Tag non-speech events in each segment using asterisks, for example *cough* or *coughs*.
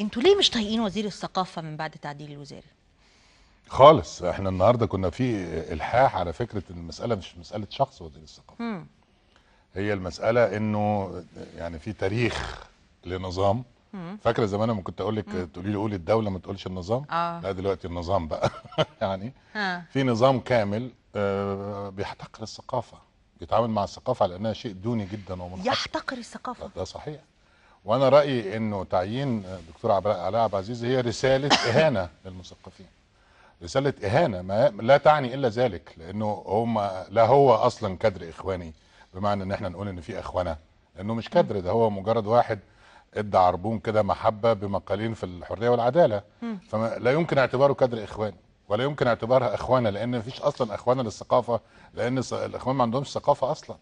انتوا ليه مش طايقين وزير الثقافه من بعد تعديل الوزاري خالص احنا النهارده كنا في الحاح على فكره المساله مش مساله شخص وزير الثقافه مم. هي المساله انه يعني في تاريخ لنظام فاكره زمان لما كنت اقول لك تقولي لي قولي الدوله ما تقولش النظام آه. لا دلوقتي النظام بقى *laughs* يعني ها. في نظام كامل آه، بيحتقر الثقافه بيتعامل مع الثقافه على انها شيء دوني جدا ومنحصر يحتقر الثقافه ده صحيح وانا رايي انه تعيين دكتور علاء عبد العزيز هي رساله *coughs* اهانه للمثقفين رساله اهانه ما لا تعني الا ذلك لانه هم لا هو اصلا كادر اخواني بمعنى ان احنا نقول ان في اخوانه لانه مش كادر ده هو مجرد واحد ادى عربون كده محبه بمقالين في الحريه والعداله فلا يمكن اعتباره كادر اخوان ولا يمكن اعتبارها اخوانا لان مفيش اصلا اخوانه للثقافه لان الاخوان ما عندهمش ثقافه اصلا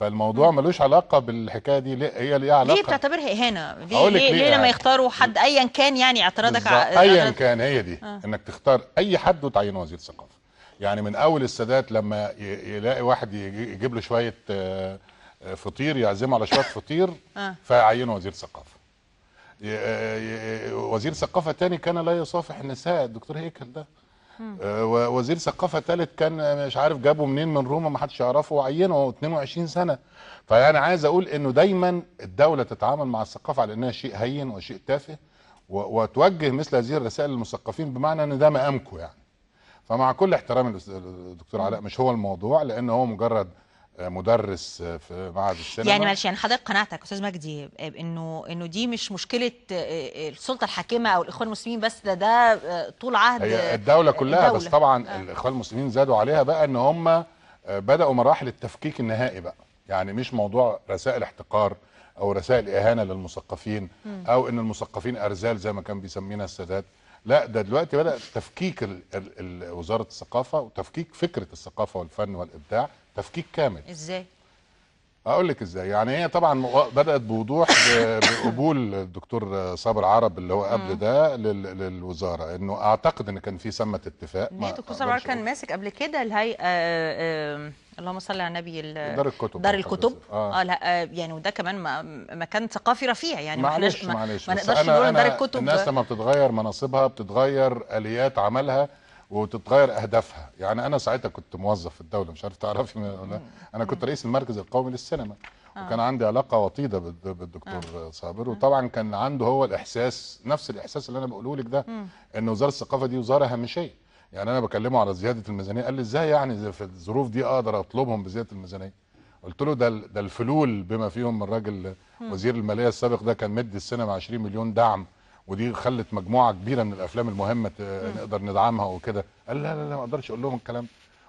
فالموضوع ملوش علاقه بالحكايه دي ليه هي ليها علاقه ليه بتعتبرها اهانه ليه ليه, ليه لما يعني. يختاروا حد ايا كان يعني اعتراضك ايا كان هي دي آه. انك تختار اي حد وتعينه وزير ثقافه يعني من اول السادات لما يلاقي واحد يجيب له شويه آه، آه، فطير يعزمه على شويه فطير *laughs* آه. فيعينه وزير ثقافه آه، وزير ثقافه تاني كان لا يصافح النساء الدكتور هيكل ده آه، ووزير ثقافه ثالث كان آه، مش عارف جابه منين من روما ما حدش يعرفه وعينه 22 سنه فيعني عايز اقول انه دايما الدوله تتعامل مع الثقافه على انها شيء هين وشيء تافه وتوجه مثل هذه الرسائل للمثقفين بمعنى ان ده مقامكم يعني فمع كل احترامي الدكتور علاء مش هو الموضوع لان هو مجرد مدرس في معهد السينما يعني معلش يعني حضرتك قناعتك استاذ مجدي انه انه دي مش مشكله آه، السلطه الحاكمه او الاخوان المسلمين بس ده ده طول عهد هي الدوله كلها الدولة. بس طبعا آه. الاخوان المسلمين زادوا عليها بقى ان هم آه، بداوا مراحل التفكيك النهائي بقى يعني مش موضوع رسائل احتقار او رسائل اهانه للمثقفين او ان المثقفين ارزال زي ما كان بيسمينا السادات لا ده دلوقتي بدا تفكيك وزاره الثقافه وتفكيك فكره الثقافه والفن والابداع تفكيك كامل ازاي اقول لك ازاي يعني هي طبعا بدات بوضوح بقبول الدكتور صابر عرب اللي هو قبل ده للوزاره انه اعتقد ان كان في ثمه اتفاق الدكتور صابر عرب كان ماسك قبل كده الهيئه آه، آه، اللهم صل على النبي دار الكتب دار الكتب اه, آه لا آه يعني وده كمان مكان ثقافي رفيع يعني معلش معلش ما نقدرش نقول دار الكتب الناس لما بتتغير مناصبها بتتغير اليات عملها وتتغير اهدافها يعني انا ساعتها كنت موظف في الدوله مش عارف تعرفي انا كنت رئيس المركز القومي للسينما آه. وكان عندي علاقه وطيده بالدكتور آه. صابر وطبعا كان عنده هو الاحساس نفس الاحساس اللي انا بقوله لك ده ان وزاره الثقافه دي وزاره هامشيه يعني انا بكلمه على زياده الميزانيه قال لي ازاي يعني في الظروف دي اقدر اطلبهم بزياده الميزانيه قلت له ده ده الفلول بما فيهم الراجل وزير الماليه السابق ده كان مدي السينما 20 مليون دعم ودي خلت مجموعه كبيره من الافلام المهمه نقدر ندعمها وكده قال لا لا لا ما اقدرش اقول لهم الكلام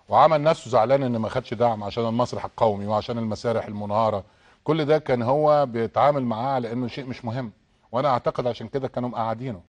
وعمل نفسه زعلان ان ما خدش دعم عشان المسرح القومي وعشان المسارح المنهاره كل ده كان هو بيتعامل معاه على انه شيء مش مهم وانا اعتقد عشان كده كانوا مقعدينه